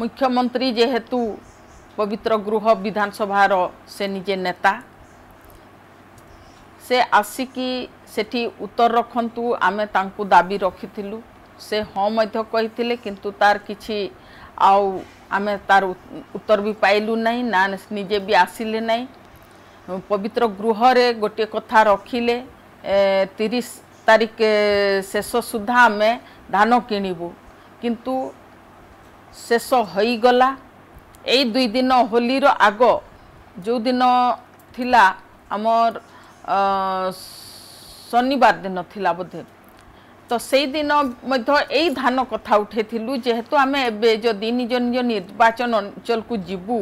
মুখ্যমন্ত্রী যেহেতু পবিত্র গৃহ বিধানসভার সে নিজে নেতা সে আসিকি সেটি উত্তর রাখতু আমি তাঁকু দাবি রখিলু সে হ্যাঁ মধ্য কে কিন্তু তার কিছু আউ আমি তার উত্তর বি পাইলু নাই না নিজে বি আসিলে নাই পবিত্র গৃহরে গোটিয়ে কথা রখিলে তিরিশ তারিখ শেষ সুদ্ধা আমি ধান কিণবু কিন্তু ଶେଷ ହୋଇଗଲା ଏଇ ଦୁଇ ଦିନ ହୋଲିର ଆଗ ଯେଉଁଦିନ ଥିଲା ଆମର ଶନିବାର ଦିନ ଥିଲା ବୋଧେ ତ ସେଇଦିନ ମଧ୍ୟ ଏଇ ଧାନ କଥା ଉଠାଇଥିଲୁ ଯେହେତୁ ଆମେ ଏବେ ଯଦି ନିଜ ନିଜ ନିର୍ବାଚନ ଅଞ୍ଚଳକୁ ଯିବୁ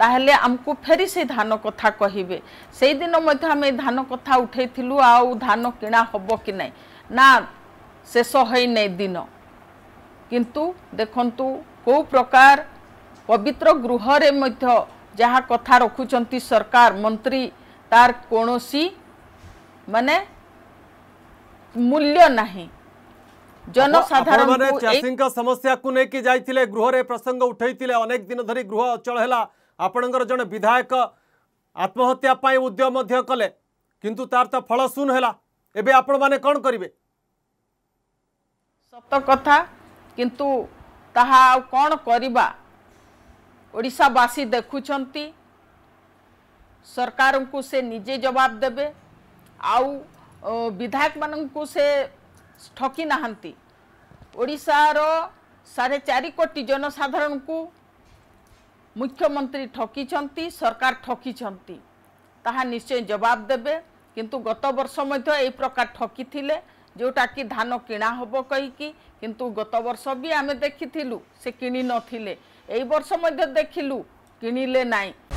ତାହେଲେ ଆମକୁ ଫେରି ସେଇ ଧାନ କଥା କହିବେ ସେଇଦିନ ମଧ୍ୟ ଆମେ ଏ ଧାନ କଥା ଉଠାଇଥିଲୁ ଆଉ ଧାନ କିଣା ହେବ କି ନାହିଁ ନା ଶେଷ ହୋଇନାହିଁ ଦିନ କିନ୍ତୁ ଦେଖନ୍ତୁ କେଉଁ ପ୍ରକାର ପବିତ୍ର ଗୃହରେ ମଧ୍ୟ ଯାହା କଥା ରଖୁଛନ୍ତି ସରକାର ମନ୍ତ୍ରୀ ତାର କୌଣସି ମାନେ ମୂଲ୍ୟ ନାହିଁ ଜନସାଧାରଣ ଚାଷୀଙ୍କ ସମସ୍ୟାକୁ ନେଇକି ଯାଇଥିଲେ ଗୃହରେ ପ୍ରସଙ୍ଗ ଉଠାଇଥିଲେ ଅନେକ ଦିନ ଧରି ଗୃହ ଅଚଳ ହେଲା ଆପଣଙ୍କର ଜଣେ ବିଧାୟକ ଆତ୍ମହତ୍ୟା ପାଇଁ ଉଦ୍ୟମ ମଧ୍ୟ କଲେ କିନ୍ତୁ ତାର ତ ଫଳ ଶୂନ ହେଲା ଏବେ ଆପଣମାନେ କ'ଣ କରିବେ ସତ କଥା କିନ୍ତୁ ତାହା ଆଉ କ'ଣ କରିବା ଓଡ଼ିଶାବାସୀ ଦେଖୁଛନ୍ତି ସରକାରଙ୍କୁ ସେ ନିଜେ ଜବାବ ଦେବେ ଆଉ ବିଧାୟକମାନଙ୍କୁ ସେ ଠକି ନାହାନ୍ତି ଓଡ଼ିଶାର ସାଢ଼େ ଚାରି କୋଟି ଜନସାଧାରଣଙ୍କୁ ମୁଖ୍ୟମନ୍ତ୍ରୀ ଠକିଛନ୍ତି ସରକାର ଠକିଛନ୍ତି ତାହା ନିଶ୍ଚୟ ଜବାବ ଦେବେ କିନ୍ତୁ ଗତ ବର୍ଷ ମଧ୍ୟ ଏହି ପ୍ରକାର ଠକିଥିଲେ जोटा कि धान किणा हम कहीकि किंतु गत वर्ष भी आम देखी से कि नथिले এই বর্ষ মধ্যে দেখিলু কিনিলে নাই